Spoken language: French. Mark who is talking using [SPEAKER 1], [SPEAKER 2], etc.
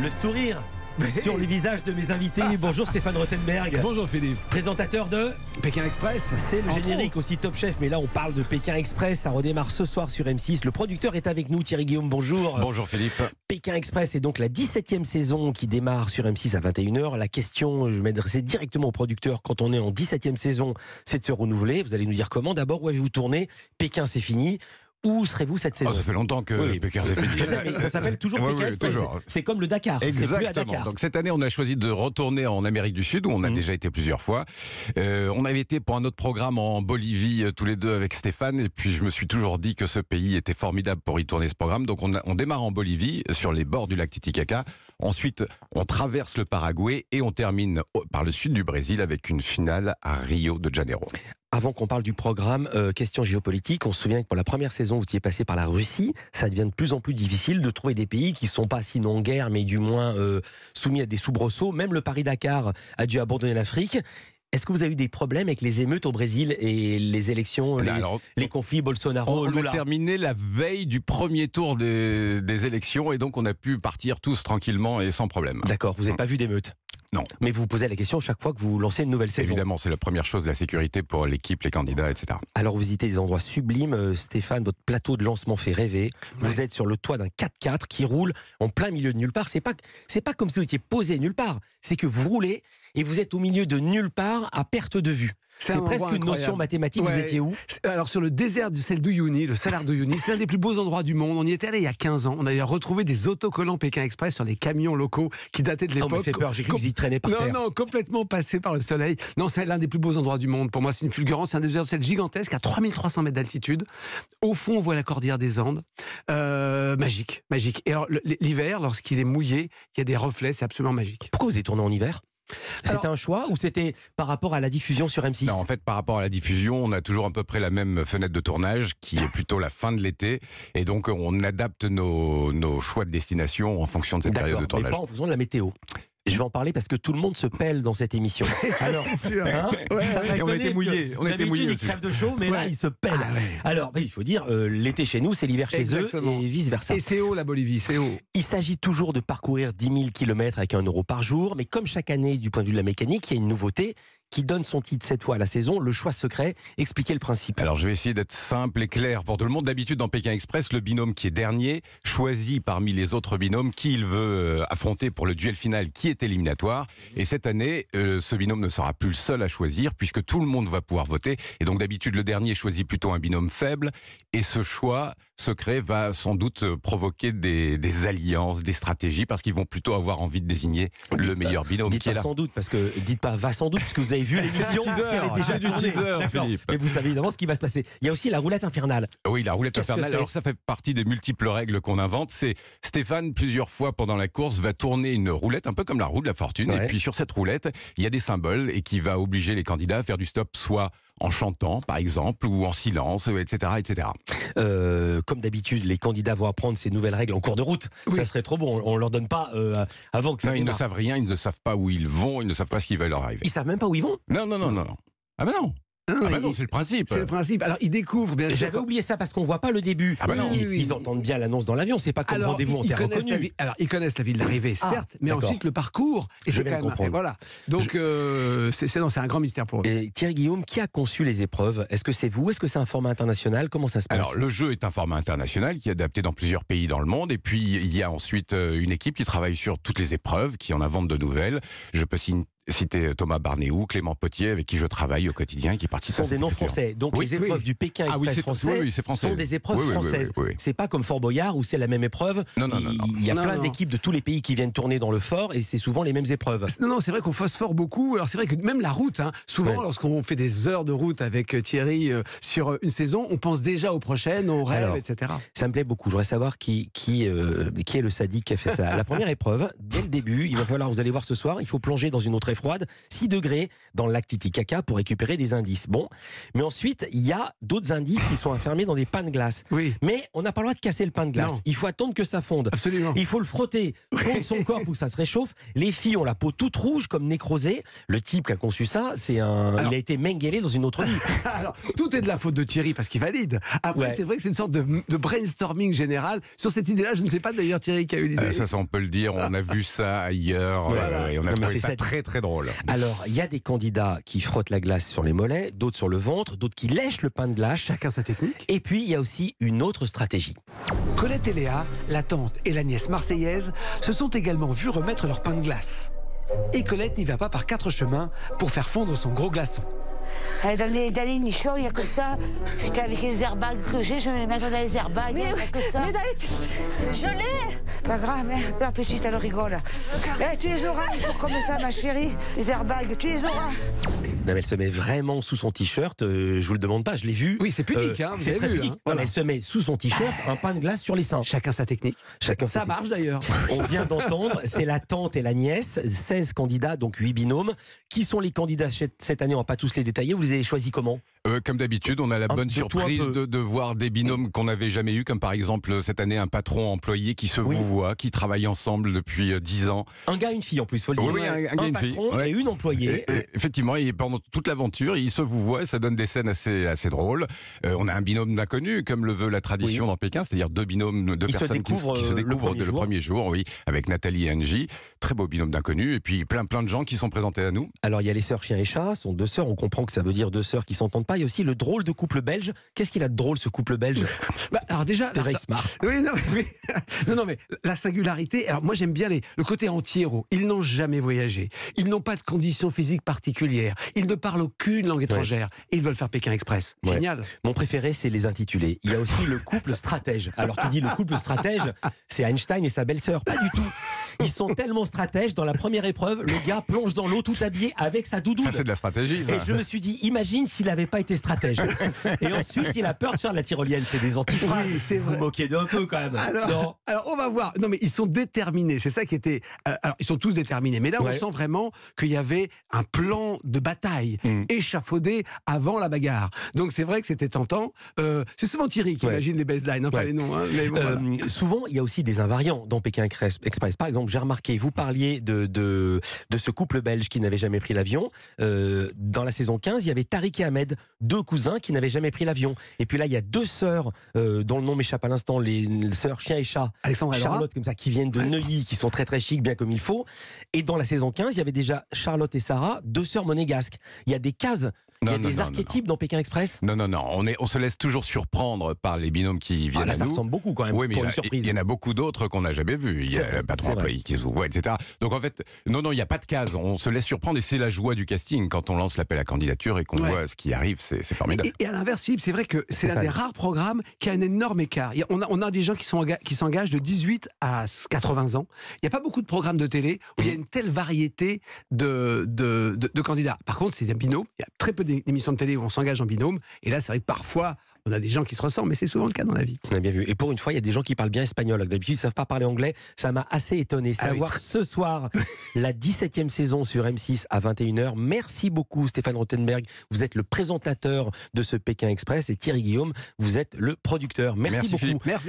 [SPEAKER 1] Le sourire sur les visages de mes invités. Bonjour Stéphane Rothenberg. Bonjour Philippe. Présentateur de Pékin Express. C'est le générique aussi Top Chef, mais là on parle de Pékin Express. Ça redémarre ce soir sur M6. Le producteur est avec nous, Thierry Guillaume. Bonjour.
[SPEAKER 2] Bonjour Philippe.
[SPEAKER 1] Pékin Express est donc la 17e saison qui démarre sur M6 à 21h. La question, je m'adresser directement au producteur quand on est en 17e saison, c'est de se renouveler. Vous allez nous dire comment. D'abord, où avez-vous tourné Pékin, c'est fini. Où serez-vous cette saison ah, Ça fait longtemps que fini. ça s'appelle toujours C'est comme le Dakar. Exactement. Hein, plus à Dakar.
[SPEAKER 2] Donc cette année, on a choisi de retourner en Amérique du Sud, où on a mhm. déjà été plusieurs fois. Euh, on avait été pour un autre programme en Bolivie, euh, tous les deux avec Stéphane. Et puis je me suis toujours dit que ce pays était formidable pour y tourner ce programme. Donc on démarre en Bolivie, euh, sur les bords du lac Titicaca. Ensuite, on traverse le Paraguay et on termine par le sud du Brésil avec une finale à Rio de Janeiro.
[SPEAKER 1] Avant qu'on parle du programme euh, Question géopolitique, on se souvient que pour la première saison, vous étiez passé par la Russie. Ça devient de plus en plus difficile de trouver des pays qui ne sont pas sinon en guerre, mais du moins euh, soumis à des soubresauts. Même le Paris-Dakar a dû abandonner l'Afrique. Est-ce que vous avez eu des problèmes avec les émeutes au Brésil et les élections, eh ben les, conflits Bolsonaro On a
[SPEAKER 2] terminé la veille du premier tour des, des, élections et donc on a pu partir tous tranquillement et sans problème. D'accord, vous n'avez mm. pas vu d'émeutes non. Mais vous posez la question chaque fois que vous lancez une nouvelle saison. Évidemment, c'est la première chose, la sécurité pour l'équipe, les candidats, etc.
[SPEAKER 1] Alors vous visitez des endroits sublimes. Euh, Stéphane, votre plateau de lancement fait rêver. Vous êtes sur le toit d'un 4x4 qui roule en plein milieu de nulle part. C'est pas, c'est pas comme si vous étiez posé nulle part. C'est que vous roulez et vous êtes au milieu de nulle part à perte de vue. C'est presque une notion mathématique. Vous étiez où Alors sur le désert du sel de le salar
[SPEAKER 3] de c'est l'un des plus beaux endroits du monde. On y était allé il y a 15 ans. On a retrouvé des autocollants Pékin Express sur les camions locaux qui dataient de oh, l'époque. On mais fait peur, j'ai cru qu'ils traînaient par terre. Non, non, complètement passé par le soleil. Non, c'est l'un des plus beaux endroits du monde. Pour moi, c'est une fulgurance. C'est un désert du sel gigantesque à 3300 mètres d'altitude. Au fond, on voit la cordillère des Andes. Euh, magique, magique. Et l'hiver, lorsqu'il est mouillé,
[SPEAKER 1] il y a des reflets, c'est absolument magique. Pourquoi vous êtes en hiver c'était un choix ou c'était par rapport à la diffusion
[SPEAKER 2] sur M6 en fait, par rapport à la diffusion, on a toujours à peu près la même fenêtre de tournage qui est plutôt la fin de l'été. Et donc, on adapte nos, choix de destination en fonction de cette période de tournage. Mais pas en
[SPEAKER 1] faisant de la météo je vais en parler parce que tout le monde se pèle dans cette émission. Alors, sûr. Hein, ouais, on était mouillés. On était mouillés. Ils crèvent de chaud, mais là, ils se pèlent. Ah Alors, il faut dire, euh, l'été chez nous, c'est l'hiver chez eux, et vice-versa. Et c'est haut, la Bolivie, c'est haut. Il s'agit toujours de parcourir 10 000 km avec un euro par jour, mais comme chaque année, du point de vue de la mécanique, il y a une nouveauté, qui donne son titre cette fois à la saison, Le choix secret. Expliquez le principe.
[SPEAKER 2] Alors je vais essayer d'être simple et clair pour tout le monde. D'habitude dans Pékin Express, le binôme qui est dernier choisit parmi les autres binômes qui il veut euh, affronter pour le duel final qui est éliminatoire. Et cette année, euh, ce binôme ne sera plus le seul à choisir puisque tout le monde va pouvoir voter. Et donc d'habitude, le dernier choisit plutôt un binôme faible. Et ce choix secret va sans doute provoquer des, alliances, des stratégies parce qu'ils vont plutôt avoir envie de désigner le meilleur binôme dites qui est là. sans
[SPEAKER 1] doute parce que dites pas va sans doute parce que vous avez et vu l'émission. déjà du teaser, Philippe. Mais vous savez évidemment ce qui va se passer. Il y a aussi la roulette infernale.
[SPEAKER 2] Oui, la roulette infernale. Alors ça fait partie des multiples règles qu'on invente. C'est Stéphane, plusieurs fois pendant la course, va tourner une roulette, un peu comme la roue de la fortune. Et puis sur cette roulette, il y a des symboles et qui va obliger les candidats à faire du stop soit en chantant par exemple ou en silence, etc. Euh, etc.
[SPEAKER 1] Euh, comme d'habitude, les candidats vont apprendre ces nouvelles règles en cours de route. Ça serait trop bon, on ne leur donne pas euh,
[SPEAKER 2] avant que ça Non, ils ne savent rien, ils ne savent pas où ils vont, ils ne savent pas ce qui va leur arriver. Ils savent même pas où ils vont Non, non, non, non. non. Ah ben non ah, ah bah non, c'est le principe. C'est le
[SPEAKER 1] principe. Alors, ils découvrent, bien J'avais oublié ça parce qu'on voit pas le début. Ah bah non. Ils, entendent bien l'annonce dans l'avion, c'est pas comme rendez-vous en terre
[SPEAKER 3] Alors, ils connaissent la ville d'arrivée, l'arrivée, ah,
[SPEAKER 2] certes, mais ensuite le
[SPEAKER 1] parcours. Et Je viens comprendre. voilà. Donc, euh, c'est un grand mystère pour eux. Et Thierry Guillaume, qui a conçu les épreuves Est-ce que c'est vous Est-ce que c'est un format international Comment ça se passe Alors, le
[SPEAKER 2] jeu est un format international qui est adapté dans plusieurs pays dans le monde. Et puis, il y a ensuite euh, une équipe qui travaille sur toutes les épreuves, qui en invente de nouvelles. Je peux citer euh, Thomas Barnéou, Clément Potier, avec qui je travaille au quotidien qui participe. Ce sont des noms français. Donc les épreuves du Pékin ah Express français, Ce sont des épreuves françaises.
[SPEAKER 1] C'est pas comme Fort Boyard où c'est la même épreuve. Il y a plein d'équipes de tous les pays qui viennent tourner dans le fort et c'est souvent les mêmes épreuves.
[SPEAKER 3] Non, non, c'est vrai qu'on fort beaucoup. Alors c'est vrai que même la route, hein, souvent lorsqu'on fait des heures de route avec euh, Thierry euh, sur une saison, on pense déjà aux prochaines, on rêve,
[SPEAKER 1] etc. Ça me plaît beaucoup. Je voudrais savoir qui, qui, qui est le sadique qui a fait ça. la première épreuve, dès le début, il va falloir, vous allez voir ce soir, il faut plonger dans une autre froide, 6 degrés dans le lac Titicaca pour récupérer des indices. Bon, mais ensuite, il y a d'autres indices qui sont enfermés dans des pains de glace. Oui. Mais on n'a pas le droit de casser le pain de glace. Il faut attendre que ça fonde. Absolument. Il faut le frotter contre son corps pour que ça se réchauffe. Les filles ont la peau toute rouge comme nécrosée. Le type qui a conçu ça, c'est un. il a été Mengele dans une autre vie. Alors, tout est de la faute de Thierry parce qu'il valide. Après, c'est vrai que c'est une sorte
[SPEAKER 3] de, brainstorming général sur cette idée-là. Je ne sais pas d'ailleurs Thierry qui a eu l'idée. Euh,
[SPEAKER 2] ça, ça, on peut le dire. On a vu ça ailleurs euh, et on a ça très très
[SPEAKER 1] alors, il y a des candidats qui frottent la glace sur les mollets, d'autres sur le ventre, d'autres qui lèchent le pain de glace. Chacun sa technique. Et puis, il y a aussi une autre stratégie.
[SPEAKER 3] Colette et Léa, la tante et la nièce marseillaise, se sont également vues remettre leur pain de glace. Et Colette n'y va pas par quatre chemins pour faire fondre son gros glaçon. Euh, dans les, nichons, il n'y a que ça. Putain, avec les airbags que j'ai, je vais les mettre dans les airbags. il n'y a que ça. Mais C'est gelé Pas grave, hein. La petite, elle rigole. Eh, tu les auras un comme ça, ma chérie. Les airbags, tu les auras
[SPEAKER 1] elle se met vraiment sous son t-shirt. Euh, je vous le demande pas, je l'ai vu. Oui, c'est pudique, euh, hein, c'est hein. Elle se met sous son t-shirt un pain de glace sur les seins. Chacun sa technique. Chacun ça marche d'ailleurs. On vient d'entendre, c'est la tante et la nièce, 16 candidats, donc 8 binômes. Qui sont les candidats cette année On va pas tous les détailler. Vous les avez choisis comment
[SPEAKER 2] euh, comme d'habitude, on a la bonne surprise de, de, voir des binômes qu'on n'avait jamais eu, comme par exemple euh, cette année un patron employé qui se oui. vouvoie, qui travaille ensemble depuis 10 euh, ans. Un gars, une fille en plus, faut le dire. Oui, un, un, gars, patron une fille. et une employée. effectivement, pendant toute l'aventure, ils se vouvoient, ça donne des scènes assez, assez drôles. on a un binôme d'inconnus, comme le veut la tradition dans Pékin, c'est-à-dire deux binômes, de personnes qui, se découvrent le, le, premier jour, oui, avec Nathalie et Angie. Très beau binôme d'inconnu, et puis plein plein de gens qui sont présentés à nous.
[SPEAKER 1] Alors il y a les sœurs chien et chat, sont deux sœurs, on comprend que ça veut dire deux sœurs qui s'entendent il y a aussi le drôle de couple belge. Qu'est-ce qu'il a de drôle ce couple belge bah, Alors déjà, Oui, non, mais, la singularité. Alors moi j'aime bien les, le côté
[SPEAKER 3] anti-héros. Ils n'ont jamais voyagé. Ils n'ont pas de conditions physiques particulières. Ils ne parlent aucune
[SPEAKER 1] langue étrangère. Et ils veulent faire Pékin Express. Génial. Mon préféré, c'est les intitulés. Il y a aussi le couple stratège. Alors tu dis le couple stratège, c'est Einstein et sa belle-sœur. Pas du tout. Ils sont tellement stratèges. Dans la première épreuve, le gars plonge dans l'eau tout habillé avec sa doudoune. Ça, c'est de la stratégie. je me suis dit, imagine s'il n'avait pas été stratège. Et ensuite, il a peur de faire de la tyrolienne. C'est des antifrages. Oui, c'est vous moquez d'un peu quand même. Alors,
[SPEAKER 3] on va voir. Non, mais ils sont déterminés. C'est ça qui était. Euh, alors, ils sont tous déterminés. Mais là, on sent vraiment qu'il y avait un plan de bataille mm. échafaudé avant la bagarre. Donc, c'est vrai que c'était tentant. Euh, c'est souvent Thierry qui imagine les baselines. Enfin, les noms. Hein, euh,
[SPEAKER 1] souvent, il y a aussi des invariants dans Pékin Express. Par exemple, j'ai remarqué, vous parliez de, de, ce couple belge qui n'avait jamais pris l'avion. Euh, dans la saison 15, il y avait Tariq et Ahmed, deux cousins qui n'avaient jamais pris l'avion. Et puis là, il y a deux sœurs, euh, dont le nom m'échappe à l'instant, les, sœurs Chien et Chat, Alexandre Charlotte, comme ça, qui viennent de Neuilly, qui sont très très chics, bien comme il faut. Et dans la saison 15, il y avait déjà Charlotte et Sarah, deux sœurs monégasques. Il y a des cases
[SPEAKER 2] il y a des archétypes dans Pékin Express Non, non, non. On, est, on se laisse toujours surprendre par les binômes qui viennent. Ah, ça ressemble beaucoup quand même. pour il, y une surprise. il y en a beaucoup d'autres qu'on n'a jamais vus. Il y a pas patron employé qui se voient, etc. Donc en fait, non, non, il n'y a pas de case. On se laisse surprendre et c'est la joie du casting quand on lance l'appel à candidature et qu'on voit ce qui arrive. C'est formidable.
[SPEAKER 3] Et, à l'inverse, Philippe, c'est vrai que c'est l'un des rares programmes qui a un énorme écart. On a, on a des gens qui s'engagent de 18 à 80 ans. Il n'y a pas beaucoup de programmes de télé où il y a une telle variété de, de, candidats. Par contre, c'est un binôme. Il y a très peu de des émissions de télé où on s'engage en binôme. Et là, c'est vrai que parfois, on a des gens qui se ressemblent, mais c'est souvent le cas dans la vie.
[SPEAKER 1] On a bien vu. Et pour une fois, il y a des gens qui parlent bien espagnol. D'habitude, ils ne savent pas parler anglais. Ça m'a assez étonné. Ah Savoir ah ce soir la 17e saison sur M6 à 21h. Merci beaucoup, Stéphane Rottenberg. Vous êtes le présentateur de ce Pékin Express et Thierry Guillaume, vous êtes le producteur. Merci, beaucoup. Merci.